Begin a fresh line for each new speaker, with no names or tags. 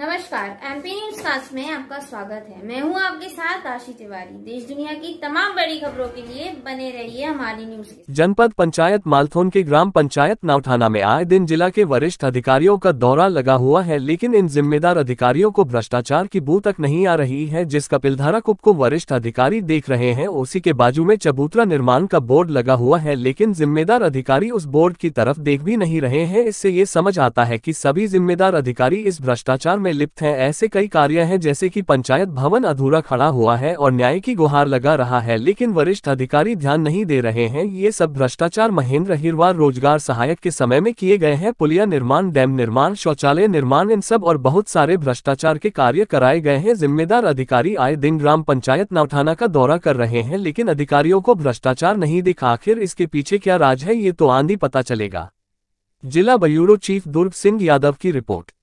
नमस्कार MP news cast में आपका स्वागत है मैं हूं आपके साथ आशी तिवारी देश दुनिया की तमाम बड़ी खबरों के लिए बने रहिए हमारी न्यूज
जनपद पंचायत मालथोन के ग्राम पंचायत नावठाना में आए दिन जिला के वरिष्ठ अधिकारियों का दौरा लगा हुआ है लेकिन इन जिम्मेदार अधिकारियों को भ्रष्टाचार की बू तक नहीं आ रही है जिस कपिलधारा कुप को वरिष्ठ अधिकारी देख रहे हैं उसी के बाजू में चबूतरा निर्माण का बोर्ड लगा हुआ है लेकिन जिम्मेदार अधिकारी उस बोर्ड की तरफ देख भी नहीं रहे हैं इससे ये समझ आता है की सभी जिम्मेदार अधिकारी इस भ्रष्टाचार में में लिप्त हैं ऐसे कई कार्य हैं जैसे कि पंचायत भवन अधूरा खड़ा हुआ है और न्याय की गुहार लगा रहा है लेकिन वरिष्ठ अधिकारी ध्यान नहीं दे रहे हैं ये सब भ्रष्टाचार महेंद्र हिरवार रोजगार सहायक के समय में किए गए हैं पुलिया निर्माण डैम निर्माण शौचालय निर्माण इन सब और बहुत सारे भ्रष्टाचार के कार्य कराए गए हैं जिम्मेदार अधिकारी आए दिन ग्राम पंचायत नौठाना का दौरा कर रहे हैं लेकिन अधिकारियों को भ्रष्टाचार नहीं दिखा आखिर इसके पीछे क्या राज है ये तो आंधी पता चलेगा जिला ब्यूरो चीफ दुर्ग सिंह यादव की रिपोर्ट